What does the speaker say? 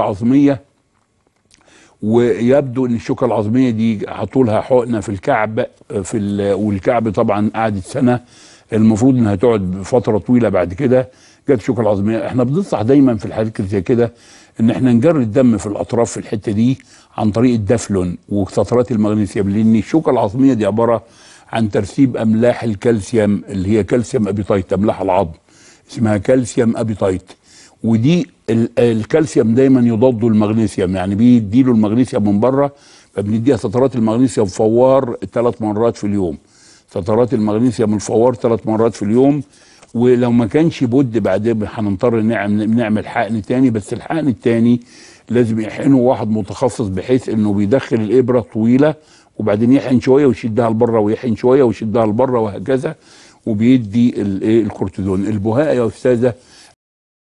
العظمية ويبدو ان الشوكة العظمية دي عطولها حقنة في الكعب في والكعب طبعا قعدت سنة المفروض انها تقعد فترة طويلة بعد كده جت الشوكة العظمية احنا بننصح دايما في الحالات اللي زي كده ان احنا نجري الدم في الاطراف في الحتة دي عن طريق الدفلون وكثرات المغنيسيوم لان الشوكة العظمية دي عبارة عن ترسيب املاح الكالسيوم اللي هي كالسيوم ابيتايت املاح العظم اسمها كالسيوم ابيتايت ودي الكالسيوم دايما يضاد المغنيسيوم يعني بيديله المغنيسيوم من بره فبنديها سترات المغنيسيوم فوار ثلاث مرات في اليوم سترات المغنيسيوم الفوار ثلاث مرات في اليوم ولو ما كانش بد بعدين هنضطر نعمل نعمل حقن تاني بس الحقن التاني لازم يحقنه واحد متخصص بحيث انه بيدخل الابره طويله وبعدين يحقن شويه ويشدها لبره ويحقن شويه ويشدها لبره وهكذا وبيدي إيه، الكورتيزون البهاء يا استاذه